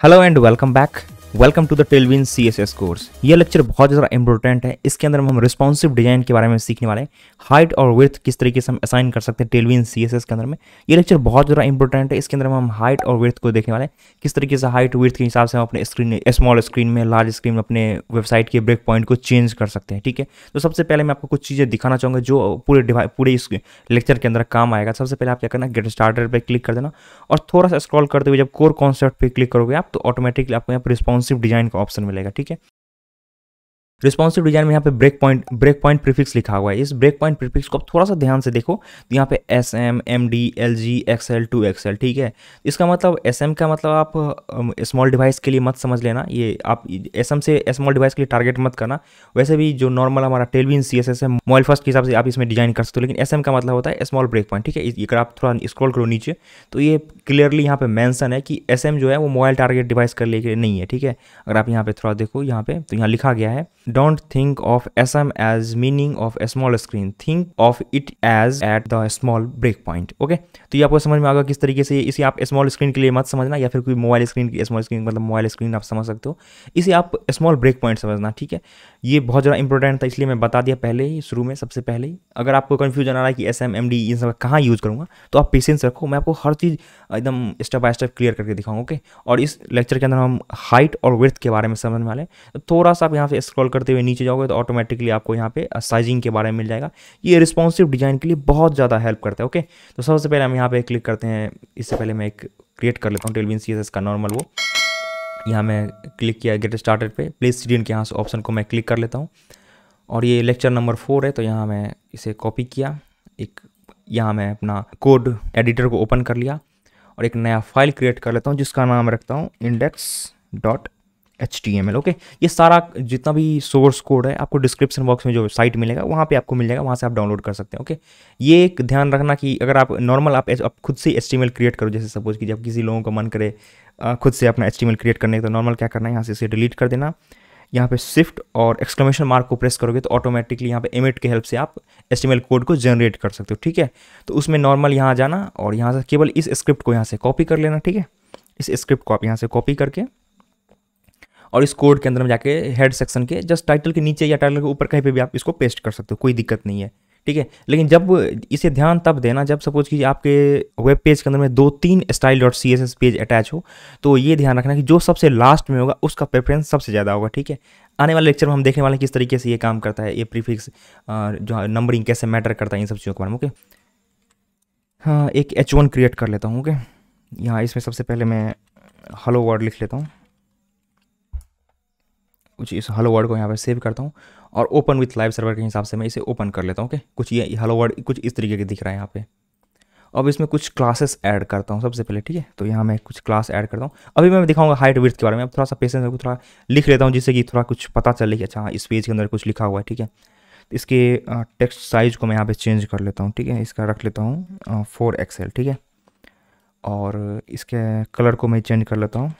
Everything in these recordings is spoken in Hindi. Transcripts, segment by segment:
Hello and welcome back. Welcome to the Tailwind C S S course ये लेक्चर बहुत ज़्यादा इंपॉर्टेंट है इसके अंदर हम रिस्पॉन्सिव डिजाइन के बारे में सीखने वाले हैं हाइट और विथ किस तरीके से हम असाइन कर सकते हैं टेलविन सी एस एस के अंदर में ये लेक्चर बहुत ज़्यादा इंपॉर्टेंट है इसके अंदर हम हाइट और विथ को देखने वाले हैं किस तरीके से हाइट विथ के हिसाब से हम अपने स्क्रीन स्मॉल स्क्रीन में लार्ज स्क्रीन में अपने वेबसाइट के ब्रेक पॉइंट को चेंज कर सकते हैं ठीक है तो सबसे पहले मैं आपको कुछ चीज़ें दिखाना चाहूँगा जो पूरे पूरे इस लेक्चर के अंदर काम आएगा सबसे पहले आप क्या करना गेट स्टार्टर पर क्लिक कर देना और थोड़ा सा स्क्रॉल करते हुए जब कोर कॉन्सेप्ट पर क्लिक करोगे आप तो ऑटोमेटिकली आपको यहाँ पर रिस्पॉन्स रेस्पॉन्सिव डिजाइन का ऑप्शन मिलेगा ठीक है रिस्पॉन्सिव डिजाइन में यहाँ पे break point break point prefix लिखा हुआ है इस ब्रेक पॉइंट प्रीफिक्स को आप थोड़ा सा ध्यान से देखो तो यहाँ पे S M M D L G X L two X L ठीक है इसका मतलब एस एम का मतलब आप स्मॉल डिवाइस के लिए मत समझ लेना ये आप एस एम से स्मॉल डिवाइस के लिए टारगेट मत करना वैसे भी जो नॉर्मल हमारा टेलविन सी एस एस है मोबाइल फर्स्ट के हिसाब से आप इसमें डिजाइन कर सकते हो लेकिन एस एम का मतलब होता है स्मॉल ब्रेक पॉइंट ठीक है अगर आप थोड़ा स्क्रॉल करो नीचे तो ये क्लियरली यहाँ पे मैंसन है कि एस एम जो है वो मोबाइल टारगेट डिवाइस कर लिए नहीं है ठीक है अगर आप यहाँ पे थोड़ा देखो यहाँ पे तो यहाँ लिखा गया है Don't think of SM as meaning of a small screen. Think of it as at the small break point okay तो ये आपको समझ में आएगा किस तरीके से इसे आप स्मॉल स्क्रीन के लिए मत समझना या फिर कोई मोबाइल स्क्रीन की स्मॉल स्क्रीन मतलब मोबाइल स्क्रीन आप समझ सकते हो इसे आप स्मॉल ब्रेक पॉइंट समझना ठीक है ये बहुत ज़्यादा इंपॉर्टेंट था इसलिए मैं बता दिया पहले ही शुरू में सबसे पहले ही अगर आपको कन्फ्यूजन आ रहा है कि एस एम एम डी इन सब कहाँ यूज़ करूँगा तो आप पेशेंस रखो मैं आपको हर चीज़ एकदम स्टेप बाय स्टेप क्लियर करके दिखाऊँ ओके और इस लेक्चर के अंदर हम हाइट और वर्थ के बारे में समझने वाले हैं तो थोड़ा सा आप यहाँ से स्क्रॉल कर करते हुए नीचे जाओगे तो ऑटोमेटिकली आपको यहाँ पे साइजिंग के बारे में मिल जाएगा ये रिस्पॉन्सिव डिजाइन के लिए बहुत ज़्यादा हेल्प करता है ओके तो सबसे पहले हम यहाँ पे क्लिक करते हैं इससे पहले मैं एक क्रिएट कर लेता हूँ टेलविन सी का नॉर्मल वो यहाँ मैं क्लिक किया गेट स्टार्टेड पे प्लेस सीडियन के यहाँ से ऑप्शन को मैं क्लिक कर लेता हूँ और ये लेक्चर नंबर फोर है तो यहाँ मैं इसे कॉपी किया एक यहाँ मैं अपना कोड एडिटर को ओपन कर लिया और एक नया फाइल क्रिएट कर लेता हूँ जिसका नाम रखता हूँ index dot H T M L okay ये सारा जितना भी सोर्स कोड है आपको डिस्क्रिप्शन बॉक्स में जो साइट मिलेगा वहाँ पे आपको मिल जाएगा वहाँ से आप डाउनलोड कर सकते हैं ओके ये एक ध्यान रखना कि अगर आप नॉर्मल आप, आप खुद से H T M L create करो जैसे सपोज कि जब किसी लोगों का मन करे खुद से अपना H T M L create करने का तो नॉर्मल क्या करना है यहाँ से इसे डिलीट कर देना यहाँ पे शिफ्ट और एक्सक्लेमेशन मार्क को प्रेस करोगे तो ऑटोमेटिकली यहाँ पे एमिट के हेल्प से आप एस कोड को जनरेट कर सकते हो ठीक है तो उसमें नॉर्मल यहाँ जाना और यहाँ से केवल इस स्क्रिप्ट को यहाँ से कॉपी कर लेना ठीक है इस स्क्रिप्ट को आप यहाँ से कॉपी करके और इस कोड के अंदर में जाके हेड सेक्शन के जस्ट टाइटल के नीचे या टाइटल के ऊपर कहीं पे भी आप इसको पेस्ट कर सकते हो कोई दिक्कत नहीं है ठीक है लेकिन जब इसे ध्यान तब देना जब सपोज कि आपके वेब पेज के अंदर में दो तीन style dot C S S page attach हो तो ये ध्यान रखना कि जो सबसे लास्ट में होगा उसका प्रेफरेंस सबसे ज़्यादा होगा ठीक है आने वाले लेक्चर में हम देखने वाले हैं किस तरीके से ये काम करता है ये प्रीफिक्स जो नंबरिंग कैसे मैटर करता है इन सब चीज़ों के बारे में ओके हाँ एक एच वन क्रिएट कर लेता हूँ ओके यहाँ इसमें सबसे पहले मैं हेलो वर्ड लिख लेता हूँ कुछ इस हेलो वर्ड को यहाँ पर सेव करता हूँ और ओपन विथ लाइव सर्वर के हिसाब से मैं इसे ओपन कर लेता हूँ ओके कुछ ये हेलो वर्ड कुछ इस तरीके के दिख रहा है यहाँ पे अब इसमें कुछ क्लासेस ऐड करता हूँ सबसे पहले ठीक है तो यहाँ मैं कुछ क्लास ऐड करता हूँ अभी मैं दिखाऊंगा हाइट विथ के बारे में अब थोड़ा सा पेशेंस को थोड़ा लिख लेता हूँ जिससे कि थोड़ा कुछ पता चले कि अच्छा हाँ, इस पेज के अंदर कुछ लिखा हुआ है ठीक है तो इसके टेक्स्ट साइज को मैं यहाँ पर चेंज कर लेता हूँ ठीक है इसका रख लेता हूँ फोर एक्सएल ठीक है और इसके कलर को मैं चेंज कर लेता हूँ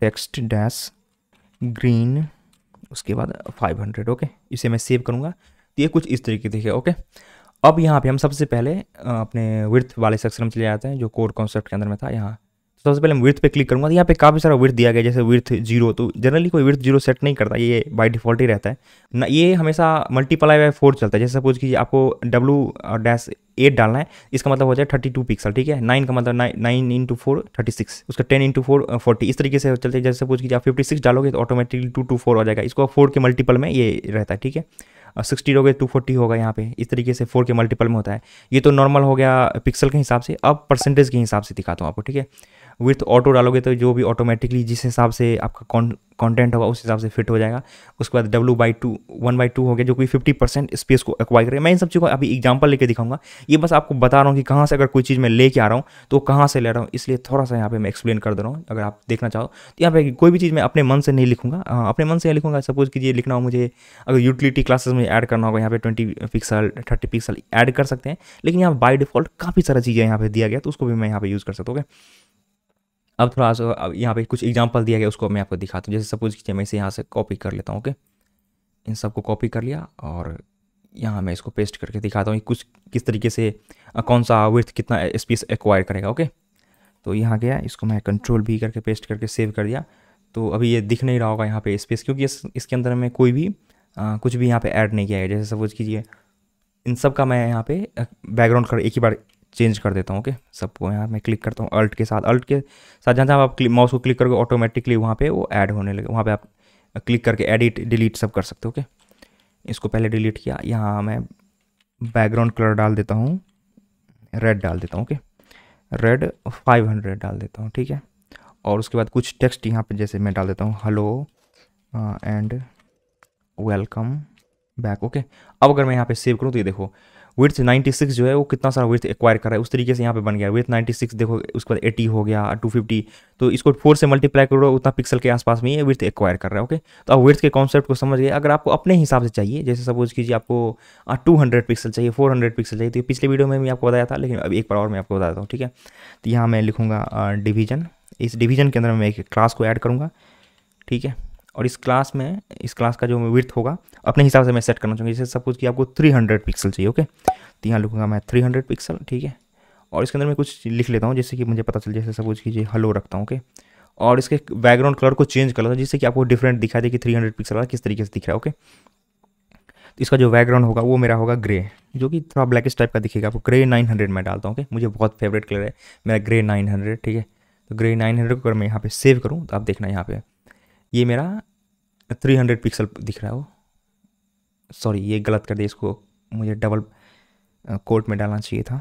टेक्स्ट डैश ग्रीन उसके बाद फाइव हंड्रेड ओके इसे मैं सेव करूँगा तो ये कुछ इस तरीके देखिए ओके अब यहाँ पे हम सबसे पहले अपने विर्थ वाले सेक्शन में चले जाते हैं जो कोड कॉन्सेप्ट के अंदर में था यहाँ तो सबसे पहले मैं विर्थ पे क्लिक करूँगा तो यहाँ पे काफ़ी सारा विर्थ दिया गया जैसे विर्थ जीरो तो जनरली कोई विर्थ जीरो सेट नहीं करता ये बाय डिफॉल्ट ही रहता है ना ये हमेशा मल्टीप्लाई बाय फोर चलता है जैसे सपोज कीजिए आपको डब्लू डैश एट डालना है इसका मतलब हो जाए थर्टी टू पिक्सल ठीक है नाइन का मतलब nine into four thirty six उसका टेन इंटू फोर फोर्टी इस तरीके से चलते जैसे पूछ कीजिए आप फिफ्टी सिक्स डालोगे तो ऑटोमेटिकली टू टू फोर हो जाएगा इसको फोर के मल्टीपल में ये रहता है ठीक है सिक्सटी हो गए टू फोर्टी होगा यहाँ पे इस तरीके से फोर के मल्टीपल में होता है ये तो नॉर्मल हो गया पिक्सल के हिसाब से अब परसेंटेज के हिसाब से दिखाता हूँ आपको ठीक है विथ ऑटो डालोगे तो जो भी ऑटोमेटिकली जिस हिसाब से आपका कंटेंट होगा उस हिसाब से फिट हो जाएगा उसके बाद W by two one by two हो गया जो कि फिफ्टी परसेंट स्पेस को एक्वायर करेगा मैं इन सब चीज़ों को अभी एग्जाम्पल लेकर दिखाऊंगा ये बस आपको बता रहा हूँ कि कहाँ से अगर कोई चीज़ मैं लेके आ रहा हूँ तो कहाँ से ले रहा हूँ इसलिए थोड़ा सा यहाँ पे मैं एक्सप्लेन कर दे रहा हूँ अगर आप देखना चाहो तो यहाँ पे कोई भी चीज़ मैं अपने मन से नहीं लिखूंगा हाँ, अपने मन से नहीं लिखूंगा सपोज़ कीजिए लिखना हो मुझे अगर यूटिलिटी क्लासेस में ऐड करना होगा यहाँ पे twenty pixel thirty pixel add कर सकते हैं लेकिन यहाँ बाई डिफॉल्ट काफ़ी सारा चीज़ें यहाँ पर दिया गया तो उसको भी मैं यहाँ पर यूज़ कर सकता हूँ अब थोड़ा सा अब यहाँ पे कुछ एग्जांपल दिया गया उसको मैं आपको दिखाता हूँ जैसे सपोज कीजिए मैं इसे यहाँ से कॉपी कर लेता हूँ ओके इन सबको कॉपी कर लिया और यहाँ मैं इसको पेस्ट करके दिखाता हूँ कुछ किस तरीके से कौन सा विथ कितना स्पेस एक्वायर करेगा ओके तो यहाँ गया इसको मैं कंट्रोल भी करके पेस्ट करके सेव कर दिया तो अभी ये दिख नहीं रहा होगा यहाँ पे स्पेस क्योंकि इस, इसके अंदर मैं कोई भी आ, कुछ भी यहाँ पे ऐड नहीं किया है जैसे सपोज कीजिए इन सब का मैं यहाँ पे बैकग्राउंड कलर एक ही बार चेंज कर देता हूँ ओके सबको यहाँ मैं क्लिक करता हूँ अल्ट के साथ अल्ट के साथ जहाँ जहाँ आप माउस को क्लिक करोगे ऑटोमेटिकली वहाँ पे वो ऐड होने लगे वहाँ पे आप क्लिक करके एडिट डिलीट सब कर सकते हो ओके इसको पहले डिलीट किया यहाँ मैं बैकग्राउंड कलर डाल देता हूँ रेड डाल देता हूँ ओके रेड फाइव हंड्रेड डाल देता हूँ ठीक है और उसके बाद कुछ टेक्स्ट यहाँ पे जैसे मैं डाल देता हूँ hello and welcome back okay अब अगर मैं यहाँ पे सेव करूँ तो ये देखो विथ 96 जो है वो कितना सारा विथ एक्वायर कर रहा है उस तरीके से यहाँ पे बन गया विथ 96 देखो उसके बाद 80 हो गया 250 तो इसको फोर से मल्टीप्लाई करो उतना पिक्सल के आसपास में ये विथ एक्वायर कर रहा है ओके तो अब विथ के कॉन्सेप्ट को समझ गए अगर आपको अपने हिसाब से चाहिए जैसे सपोज कीजिए आपको टू हंड्रेड पिक्सल चाहिए फोर पिक्सल चाहिए तो पिछले वीडियो में भी आपको बताया था लेकिन अब एक बार और मैं आपको बताता हूँ ठीक है तो यहाँ मैं लिखूँगा डिवीजन इस डिवीजन के अंदर मैं एक क्लास को ऐड करूँगा ठीक है और इस क्लास में इस क्लास का जो विर्थ होगा अपने हिसाब से मैं सेट करना चाहूँगी जैसे सपोज कि आपको 300 पिक्सल चाहिए ओके तो यहाँ लिखूँगा मैं 300 पिक्सल ठीक है और इसके अंदर मैं कुछ लिख लेता हूँ जैसे कि मुझे पता चल जैसे सपोज कीजिए हलो रखता हूँ ओके और इसके बैकग्राउंड कलर को चेंज कर लेता हूँ जिससे कि आपको डिफरेंट दिखा दे कि थ्री हंड्रेड पिक्सल किस तरीके से दिख रहा है ओके तो इसका जो बैकग्राउंड होगा वो मेरा होगा ग्रे जो कि थोड़ा ब्लैकिश टाइप का दिखेगा आपको ग्रे नाइन हंड्रेड मैं डालता हूँ ओके मुझे बहुत फेवरेट कलर है मेरा ग्रे नाइन हंड्रेड ठीक है तो ग्रे नाइन हंड्रेड को अगर मैं यहाँ पर सेव करूँ तो आप देखना यहाँ पे ये मेरा थ्री हंड्रेड पिक्सल दिख रहा है वो सॉरी ये गलत कर दिया इसको मुझे डबल कोट में डालना चाहिए था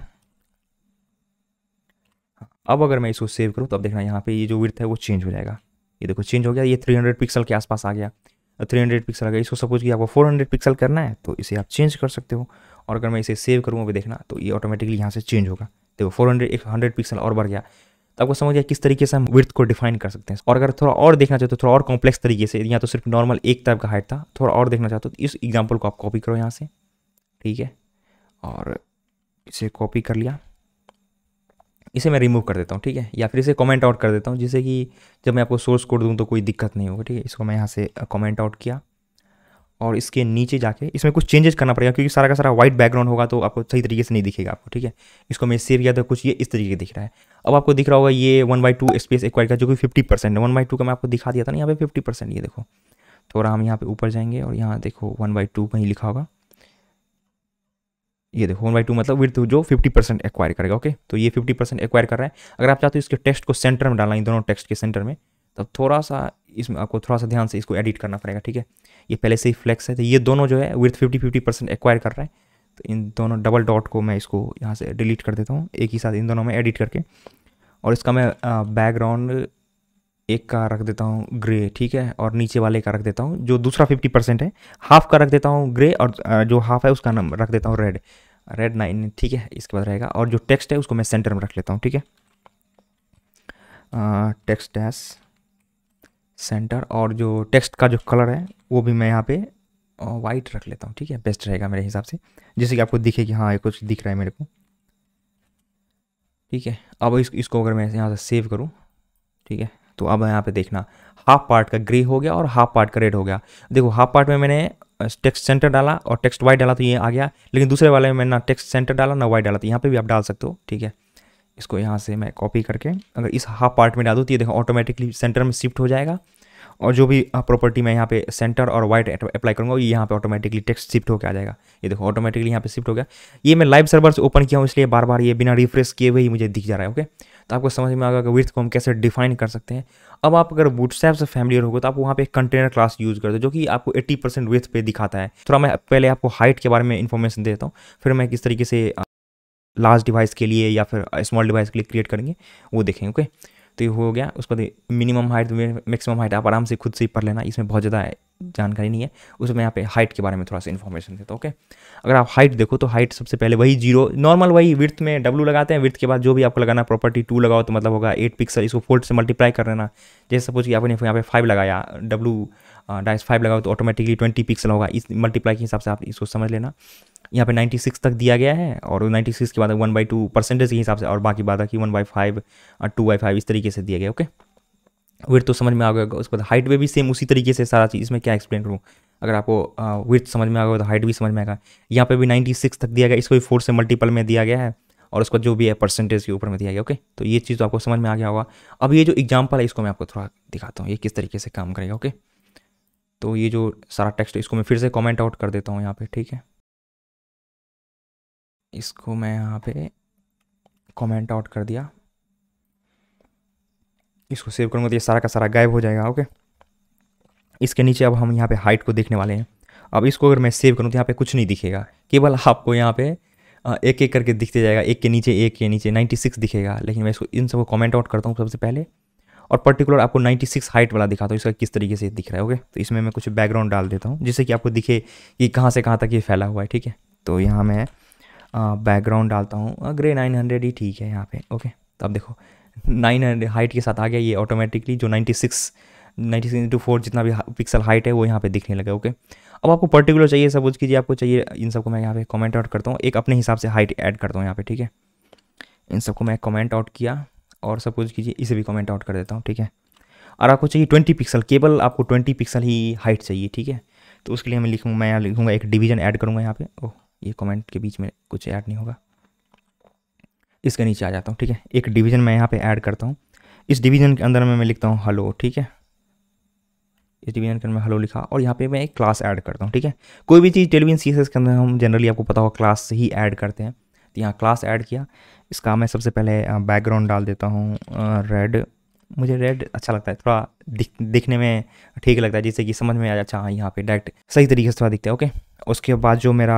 हाँ, अब अगर मैं इसको सेव करूँ तो अब देखना यहाँ पे ये जो विर्थ है वो चेंज हो जाएगा ये देखो चेंज हो गया ये 300 पिक्सल के आसपास आ गया 300 पिक्सल आ गया इसको सपोज कि आपको 400 पिक्सल करना है तो इसे आप चेंज कर सकते हो और अगर मैं इसे सेव करूँ अभी देखना तो ये ऑटोमेटिकली यहाँ से चेंज होगा देखो फोर हंड्रेड हंड्रेड पिक्सल और बढ़ गया तो आपको समझ गया किस तरीके से हम विर्थ को डिफाइन कर सकते हैं और अगर थोड़ा और देखना चाहते हो तो थोड़ा और कॉम्प्लेक्स तरीके से या तो सिर्फ नॉर्मल एक टाइप का हाइट था थोड़ा और देखना चाहते हो तो इस एग्जाम्पल को आप कॉपी करो यहाँ से ठीक है और इसे कॉपी कर लिया इसे मैं रिमूव कर देता हूँ ठीक है या फिर इसे कमेंट आउट कर देता हूँ जिससे कि जब मैं आपको सोर्स कोड दूँ तो कोई दिक्कत नहीं होगी ठीक है इसको मैं यहाँ से कमेंट आउट किया और इसके नीचे जाके इसमें कुछ चेंजेस करना पड़ेगा क्योंकि सारा का सारा व्हाइट बैकग्राउंड होगा तो आपको सही तरीके से नहीं दिखेगा आपको ठीक है इसको मैं सेव किया था तो कुछ ये इस तरीके दिख रहा है अब आपको दिख रहा होगा ये one by two space acquire का जो कि फिफ्टी परसेंट है वन बाई टू का मैं आपको दिखा दिया था ना यहाँ पे फिफ्टी परसेंट ये देखो थोड़ा तो हम यहाँ पे ऊपर जाएंगे और यहाँ देखो वन बाई टू कहीं लिखा होगा ये देखो वन बाई टू मतलब विथ जो फिफ्टी परसेंट एक्वायर करेगा ओके तो ये फिफ्टी परसेंट एक्वायर कर रहा है अगर आप चाहते हो इसके टेक्स्ट को सेंटर में डालना इन दोनों टेक्स्ट के सेंटर में तब तो थोड़ा सा इसमें आपको थोड़ा सा ध्यान से इसको एडिट करना पड़ेगा ठीक है ये पहले से ही फ्लैक्स है तो ये दोनों जो है with fifty fifty percent acquire कर रहे हैं तो इन दोनों डबल डॉट को मैं इसको यहाँ से डिलीट कर देता हूँ एक ही साथ इन दोनों में एडिट करके और इसका मैं बैकग्राउंड एक का रख देता हूँ ग्रे ठीक है और नीचे वाले का रख देता हूँ जो दूसरा फिफ्टी परसेंट है हाफ का रख देता हूँ ग्रे और जो हाफ है उसका नाम रख देता हूँ रेड रेड नाइन ठीक है इसके बाद रहेगा और जो टेक्स्ट है उसको मैं सेंटर में रख लेता हूँ ठीक है टेक्स्ट डैश सेंटर और जो टेक्स्ट का जो कलर है वो भी मैं यहाँ पे वाइट रख लेता हूँ ठीक है बेस्ट रहेगा मेरे हिसाब से जैसे कि आपको दिखे कि हाँ ये कुछ दिख रहा है मेरे को ठीक है अब इस, इसको अगर मैं यहाँ से सेव करूँ ठीक है तो अब यहाँ पे देखना हाफ पार्ट का ग्रे हो गया और हाफ पार्ट का रेड हो गया देखो हाफ पार्ट में मैंने टेक्स्ट सेंटर डाला और टेक्स्ट वाइट डाला तो ये आ गया लेकिन दूसरे वाले में ना टेक्स्ट सेंटर डाला ना वाइट डाला तो यहाँ पे भी आप डाल सकते हो ठीक है इसको यहाँ से मैं कॉपी करके अगर इस हाफ पार्ट में डाल दूँ तो ये देखो ऑटोमेटिकली सेंटर में शिफ्ट हो जाएगा और जो भी प्रॉपर्टी मैं यहाँ पे सेंटर और वाइट अप्लाई करूँगा ये यहाँ पे ऑटोमेटिकली टेक्स्ट शिफ्ट होकर आ जाएगा ये देखो ऑटोमेटिकली यहाँ पे शिफ्ट हो गया ये मैं लाइव सर्वर से ओपन किया हूँ इसलिए बार बार ये बिना रिफ्रेश किए हुए ही मुझे दिख जा रहा है ओके तो आपको समझ में आगा कि को हम कैसे डिफाइन कर सकते हैं अब आप अगर व्हाट्सएप से फैमिलियर हो तो आप वहाँ पे कंटेनर क्लास यूज़ करते हो जो कि आपको 80 परसेंट विथ पे दिखाता है थोड़ा मैं पहले आपको हाइट के बारे में इन्फॉर्मेशन देता हूँ फिर मैं किस तरीके से लार्ज डिवाइस के लिए या फिर स्मॉल uh, डिवाइस के लिए क्रिएट करेंगे वो देखें ओके तो ये हो गया उसके बाद मिनिमम हाइट मैक्सिमम हाइट आप आराम से खुद से ही पढ़ लेना इसमें बहुत ज़्यादा जानकारी नहीं है उसमें यहाँ पे हाइट के बारे में थोड़ा सा इन्फॉर्मेशन देता ओके अगर आप हाइट देखो तो हाइट सबसे पहले वही जीरो नॉर्मल वही विर्थ में डब्लू लगाते हैं विर्थ के बाद जो भी आपको लगाना प्रॉपर्टी टू लगाओ तो मतलब होगा एट पिक्सल इसको फोल्ड से मल्टीप्लाई कर लेना जैसे सपोज कि आपने यहाँ पे फाइव लगाया डब्लू डाइस फाइव लगाओ तो ऑटोमेटिकली ट्वेंटी पिक्सल होगा इस मल्टीप्लाई के हिसाब से आप इसको समझ लेना यहाँ पे 96 तक दिया गया है और 96 के बाद वन बाई टू परसेंटेज के हिसाब से और बाकी बात है कि one by five two by five इस तरीके से दिया गया ओके वेट तो समझ में आ गया उसके बाद हाइट में भी सेम उसी तरीके से सारा चीज़ इसमें क्या एक्सप्लेन करूँ अगर आपको वेट समझ में आ गया तो हाइट भी समझ में आएगा यहाँ पे भी 96 तक दिया गया इसको भी फोर से मल्टीपल में दिया गया है और उसका जो भी है परसेंटेज के ऊपर में दिया गया ओके तो ये चीज़ तो आपको समझ में आ गया होगा अब ये जो एग्जाम्पल है इसको मैं आपको थोड़ा दिखाता हूँ ये किस तरीके से काम करेगा ओके तो ये जो सारा टेक्स्ट इसको मैं फिर से कमेंट आउट कर देता हूँ यहाँ पे ठीक है इसको मैं यहाँ पे कमेंट आउट कर दिया इसको सेव करूँगा तो ये सारा का सारा गायब हो जाएगा ओके इसके नीचे अब हम यहाँ पे हाइट को देखने वाले हैं अब इसको अगर मैं सेव करूँ तो यहाँ पे कुछ नहीं दिखेगा केवल आपको यहाँ पे एक एक करके दिखते जाएगा एक के नीचे एक के नीचे 96 दिखेगा लेकिन मैं इसको इन सबको कमेंट आउट करता हूँ सबसे पहले और पर्टिकुलर आपको 96 हाइट वाला दिखाता हूँ इसका किस तरीके से दिख रहा है ओके तो इसमें मैं कुछ बैकग्राउंड डाल देता हूँ जिससे कि आपको दिखे कि कहाँ से कहाँ तक ये फैला हुआ है ठीक है तो यहाँ मैं बैकग्राउंड डालता हूँ ग्रे नाइन ही ठीक है यहाँ पे ओके तो आप देखो नाइन हाइट के साथ आ गया ये ऑटोमेटिकली जो ninety six ninety six into four जितना भी पिक्सल हाइट है वो यहाँ पे दिखने लगा ओके अब आपको पर्टिकुलर चाहिए सपोज कीजिए आपको चाहिए इन सबको मैं यहाँ पे कमेंट आउट करता हूँ एक अपने हिसाब से हाइट ऐड करता हूँ यहाँ पे ठीक है इन सबको मैं कमेंट आउट किया और सपोज कीजिए इसे भी कमेंट आउट कर देता हूँ ठीक है और आपको चाहिए ट्वेंटी पिक्सल केवल आपको ट्वेंटी पिक्सल ही हाइट चाहिए ठीक है तो उसके लिए मैं लिखूँगा मैं यहाँ लिखूँगा एक डिवीजन ऐड करूँगा यहाँ पे ओह ये कमेंट के बीच में कुछ ऐड नहीं होगा इसके नीचे आ जाता हूँ ठीक है एक डिवीजन मैं यहाँ पे ऐड करता हूँ इस डिवीजन के अंदर में मैं लिखता हूँ हलो ठीक है इस डिवीजन के अंदर हलो लिखा और यहाँ पे मैं एक क्लास ऐड करता हूँ ठीक है कोई भी चीज़ टेलीविजन सी के अंदर हम जनरली आपको पता होगा क्लास से ही ऐड करते हैं तो यहाँ क्लास ऐड किया इसका मैं सबसे पहले बैकग्राउंड डाल देता हूँ रेड मुझे रेड अच्छा लगता है थोड़ा दिख दिखने में ठीक लगता है जिससे कि समझ में आ जाए अच्छा हाँ यहाँ पे डायरेक्ट सही तरीके से थोड़ा दिखता है ओके उसके बाद जो मेरा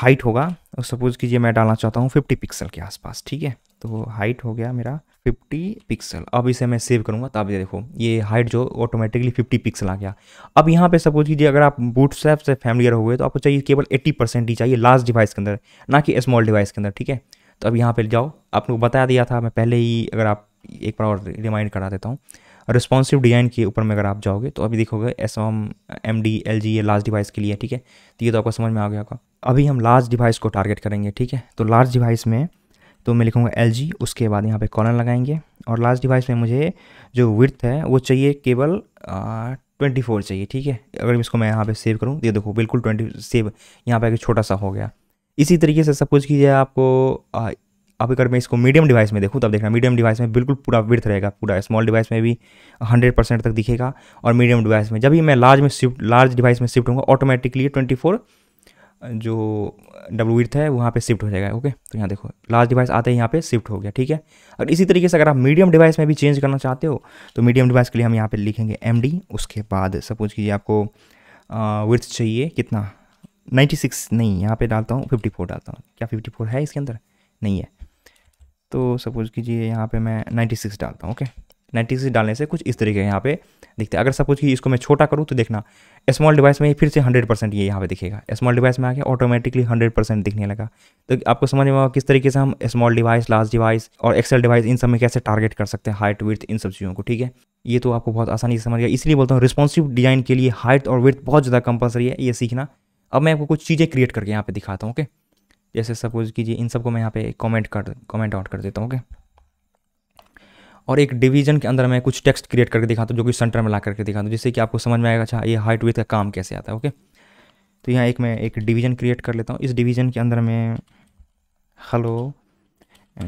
हाइट होगा सपोज़ कीजिए मैं डालना चाहता हूँ फिफ्टी पिक्सल के आसपास ठीक है तो हाइट हो गया मेरा 50 पिक्सल अब इसे मैं सेव करूँगा तो आप ये देखो ये हाइट जो ऑटोमेटिकली 50 पिक्सल आ गया अब यहाँ पे सपोज कीजिए अगर आप बूट स्लैप से फैमिलियर हो गए तो आपको चाहिए केवल 80 परसेंट ही चाहिए लास्ट डिवाइस के अंदर ना कि स्मॉल डिवाइस के अंदर ठीक है तो अब यहाँ पर जाओ आपने बता दिया था मैं पहले ही अगर आप एक बार और रिमाइंड करा देता हूँ रिस्पॉन्सिव डिज़ाइन के ऊपर में अगर आप जाओगे तो अभी देखोगे S M M D L G ये लास्ट डिवाइस के लिए ठीक है तो ये तो आपको समझ में आ गया होगा अभी हम लार्ज डिवाइस को टारगेट करेंगे ठीक है तो लार्ज डिवाइस में तो मैं लिखूँगा एल उसके बाद यहाँ पे कॉलन लगाएंगे और लास्ट डिवाइस में मुझे जो विर्थ है वो चाहिए केवल ट्वेंटी फोर चाहिए ठीक है अगर इसको मैं यहाँ पे सेव करूँ ये देखो बिल्कुल ट्वेंटी सेव यहाँ पे छोटा सा हो गया इसी तरीके से सब कुछ कीजिए आपको अब अगर मैं इसको मीडियम डिवाइस में देखूँ तब देखना मीडियम डिवाइस में बिल्कुल पूरा विर्थ रहेगा पूरा स्मॉल डिवाइस में भी हंड्रेड परसेंट तक दिखेगा और मीडियम डिवाइस में जब भी मैं लार्ज में शिफ्ट लार्ज डिवाइस में शिफ्ट हूँ ऑटोमेटिकली ट्वेंटी फोर जो डब्लू विथ है वहाँ पे शिफ्ट हो जाएगा ओके तो यहाँ देखो लार्ज डिवाइस आते ही यहाँ पे शिफ्ट हो गया ठीक है और इसी तरीके से अगर आप मीडियम डिवाइस में भी चेंज करना चाहते हो तो मीडियम डिवाइस के लिए हम यहाँ पे लिखेंगे एम उसके बाद सपोज कीजिए आपको विथ चाहिए कितना सिक्स नहीं यहाँ पर डालता हूँ फिफ्टी डालता हूँ क्या फिफ्टी है इसके अंदर नहीं है तो सपोज कीजिए यहाँ पर मैं नाइन्टी डालता हूँ ओके okay? नाइन्टी सिक्स डालने से कुछ इस तरीके यहाँ पे दिखते हैं अगर कुछ कि इसको मैं छोटा करूँ तो देखना स्मॉल डिवाइस में फिर से हंड्रेड परसेंट ये यहाँ पे दिखेगा स्मॉल डिवाइस में आके ऑटोमेटिकली हंड्रेड परसेंट दिखने लगा तो आपको समझ में आगे किस तरीके से हम स्मॉल डिवाइस लार्ज डिवाइस और एक्सेल डिवाइस इन सब में कैसे टारगेट कर सकते हैं हाइट विथ इन सब चीज़ों को ठीक है ये तो आपको बहुत आसानी से समझ गया इसलिए बोलता हूँ रिस्पॉन्सिव डिजाइन के लिए हाइट और विथ बहुत ज़्यादा कंपलसरी है ये सीखना अब मैं आपको कुछ चीज़ें क्रिएट करके यहाँ पे दिखाता हूँ ओके जैसे सपोज कीजिए इन सबको मैं यहाँ पे कमेंट कर कमेंट आउट कर देता हूँ ओके और एक डिवीजन के अंदर मैं कुछ टेक्स्ट क्रिएट करके दिखाता हूँ जो कि सेंटर में ला करके दिखाता हूँ जिससे कि आपको समझ में आएगा अच्छा ये हाइट वेथ का काम कैसे आता है ओके तो यहाँ एक मैं एक डिवीजन क्रिएट कर लेता हूँ इस डिवीजन के अंदर मैं हेलो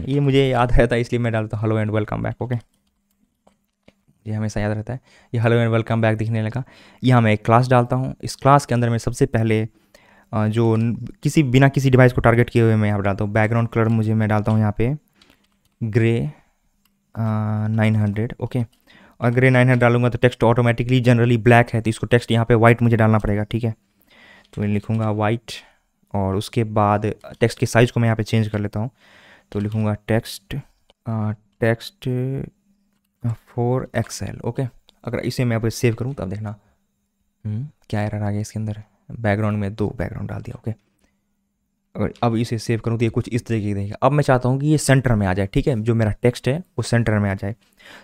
ये मुझे याद रहता है इसलिए मैं डालता हूँ hello and welcome back okay ये हमेशा याद रहता है ये हेलो एंड वेलकम बैक दिखने लगा यहाँ मैं एक क्लास डालता हूँ इस क्लास के अंदर मैं सबसे पहले जो किसी बिना किसी डिवाइस को टारगेट किए हुए मैं यहाँ पर डालता हूँ बैकग्राउंड कलर मुझे मैं डालता हूँ यहाँ पे ग्रे नाइन हंड्रेड ओके और ग्रे नाइन हंड्रेड डालूंगा तो टेक्स्ट ऑटोमेटिकली जनरली ब्लैक है तो इसको टेक्स्ट यहाँ पे वाइट मुझे डालना पड़ेगा ठीक है तो मैं लिखूँगा वाइट और उसके बाद टेक्स्ट के साइज़ को मैं यहाँ पे चेंज कर लेता हूँ तो लिखूँगा text text four XL okay अगर इसे मैं सेव करूँ तो अब देखना हम्म, क्या एरर आ गया इसके अंदर बैकग्राउंड में दो बैकग्राउंड डाल दिया ओके okay? अगर अब इसे सेव करूँ तो ये कुछ इस तरीके की देखिए अब मैं चाहता हूँ कि ये सेंटर में आ जाए ठीक है जो मेरा टेक्स्ट है वो सेंटर में आ जाए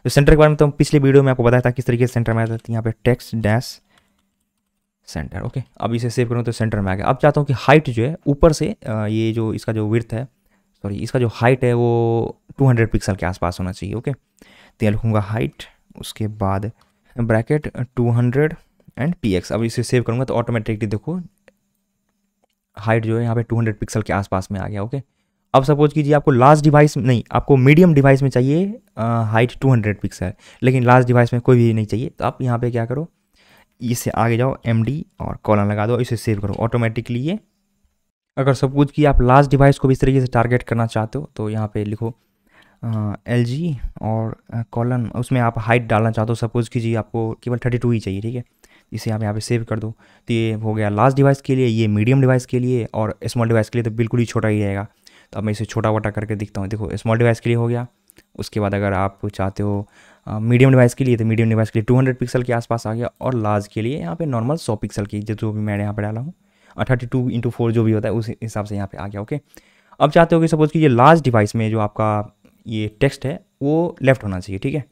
तो सेंटर के बारे में तो पिछले वीडियो में आपको बताया था किस तरीके से सेंटर में आ जाती है यहाँ पे टेक्स्ट डैश सेंटर ओके अब इसे सेव करूँ तो सेंटर में आ गया अब चाहता हूँ कि हाइट जो है ऊपर से ये जो इसका जो विर्थ है सॉरी इसका जो हाइट है वो हंड्रेड पिक्सल के आसपास होना चाहिए ओके तो यहाँ लिखूँगा हाइट उसके बाद bracket hundred and P X अब इसे सेव करूँगा तो ऑटोमेटिकली देखो हाइट जो है यहाँ पे 200 पिक्सल के आसपास में आ गया ओके अब सपोज कीजिए आपको लास्ट डिवाइस नहीं आपको मीडियम डिवाइस में चाहिए हाइट 200 पिक्सल लेकिन लास्ट डिवाइस में कोई भी नहीं चाहिए तो आप यहाँ पे क्या करो इसे आगे जाओ एम और कॉलन लगा दो इसे सेव करो ऑटोमेटिकली ये अगर सपोज की आप लास्ट डिवाइस को भी इस तरीके से टारगेट करना चाहते हो तो यहाँ पे लिखो एल जी और कॉलन उसमें आप हाइट डालना चाहते हो सपोज कीजिए आपको केवल थर्टी टू ही चाहिए ठीक है इसे आप यहाँ पे सेव कर दो तो ये हो गया लास्ट डिवाइस के लिए ये मीडियम डिवाइस के लिए और स्मॉल डिवाइस के लिए तो बिल्कुल ही छोटा ही रहेगा तो अब मैं इसे छोटा वोटा करके दिखता हूँ देखो स्मॉल डिवाइस के लिए हो गया उसके बाद अगर आप चाहते हो मीडियम डिवाइस के लिए तो मीडियम डिवाइस के लिए 200 पिक्सल के आसपास आ गया और लार्ज के लिए यहाँ पे नॉर्मल 100 पिक्सल की जो भी मैंने यहाँ पे डाला हूँ थर्टी टू इंटू फोर जो भी होता है उस हिसाब से यहाँ पे आ गया ओके अब चाहते हो कि सपोज़ कि ये लार्ज डिवाइस में जो आपका ये टेक्स्ट है वो लेफ्ट होना चाहिए ठीक है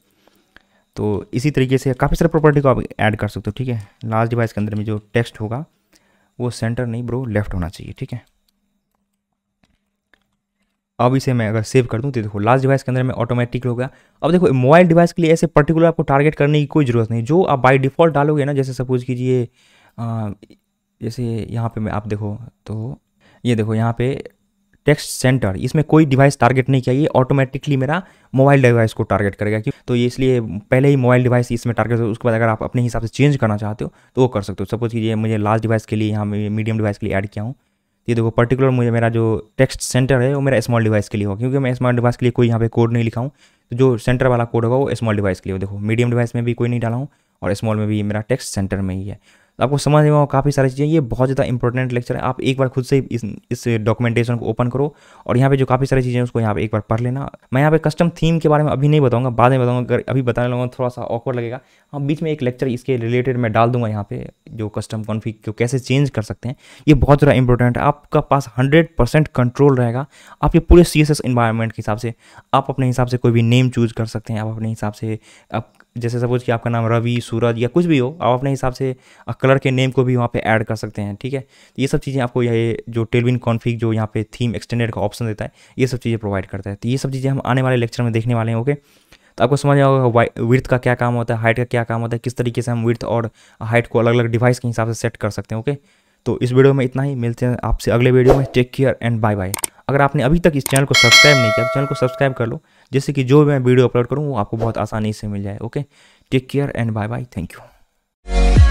तो इसी तरीके से काफ़ी सारे प्रॉपर्टी को आप ऐड कर सकते हो ठीक है लास्ट डिवाइस के अंदर में जो टेक्स्ट होगा वो सेंटर नहीं ब्रो लेफ्ट होना चाहिए ठीक है अब इसे मैं अगर सेव कर दूं तो देखो लास्ट डिवाइस के अंदर में ऑटोमेटिक होगा अब देखो मोबाइल डिवाइस के लिए ऐसे पर्टिकुलर आपको टारगेट करने की कोई ज़रूरत नहीं जो आप बाई डिफ़ॉल्ट डालोगे ना जैसे सपोज़ कीजिए जैसे यहाँ पे मैं आप देखो तो ये देखो यहाँ पे टेक्स्ट सेंटर इसमें कोई डिवाइस टारगेट नहीं किया ये ऑटोमेटिकली मेरा मोबाइल डिवाइस को टारगेट करेगा कि तो ये इसलिए पहले ही मोबाइल डिवाइस इसमें टारगेट हो उसके बाद अगर आप अपने हिसाब से चेंज करना चाहते हो तो वो कर सकते हो सपोज कीजिए मुझे लास्ट डिवाइस के लिए यहाँ मीडियम डिवाइस के लिए ऐड किया हूँ ये देखो पर्टिकुलर मुझे मेरा जो टेक्स्ट सेंटर है वो मेरा स्मॉल डिवाइस के लिए होगा क्योंकि मैं स्मॉल डिवाइस के लिए कोई यहाँ पे कोड नहीं लिखा हूँ तो जो सेंटर वाला कोड होगा वो स्मॉल डिवाइस के लिए देखो मीडियम डिवाइस में भी कोई नहीं डाला हूँ और स्मॉल में भी मेरा टेक्स्ट सेंटर में ही है आपको समझ में आओ काफ़ी सारी चीज़ें ये बहुत ज़्यादा इंपॉर्टेंट लेक्चर है आप एक बार खुद से इस इस डॉक्यूमेंटेशन को ओपन करो और यहाँ पे जो काफ़ी सारी चीज़ें उसको यहाँ पे एक बार पढ़ लेना मैं यहाँ पे कस्टम थीम के बारे में अभी नहीं बताऊँगा बाद में बताऊँगा अगर अभी बताने लगूँगा थोड़ा सा ऑकवर्ड लगेगा हम हाँ, बीच में एक लेक्चर इसके रिलेटेड मैं डाल दूंगा यहाँ पे जो कस्टम कॉन्फिक को कैसे चेंज कर सकते हैं ये बहुत ज़्यादा इंपॉर्टेंट है आपका पास हंड्रेड परसेंट कंट्रोल रहेगा आपके पूरे सी एस इन्वायरमेंट के हिसाब से आप अपने हिसाब से कोई भी नेम चूज कर सकते हैं आप अपने हिसाब से आप जैसे सपोज कि आपका नाम रवि सूरज या कुछ भी हो आप अपने हिसाब से कलर के नेम को भी वहाँ पे ऐड कर सकते हैं ठीक है तो ये सब चीज़ें आपको ये जो टेलविन कॉन्फ़िग जो यहाँ पे थीम एक्सटेंडेड का ऑप्शन देता है ये सब चीज़ें प्रोवाइड करता है तो ये सब चीज़ें हम आने वाले लेक्चर में देखने वाले हैं ओके तो आपको समझ होगा विर्थ का क्या काम होता है हाइट का क्या काम होता है किस तरीके से हम विर्थ और हाइट को अलग अलग डिवाइस के हिसाब से सेट कर सकते हैं ओके तो इस वीडियो में इतना ही मिलते हैं आपसे अगले वीडियो में take care and bye bye अगर आपने अभी तक इस चैनल को सब्सक्राइब नहीं किया तो चैनल को सब्सक्राइब कर लो जिससे कि जो मैं वीडियो अपलोड करूँ वो आपको बहुत आसानी से मिल जाए okay take care and bye bye thank you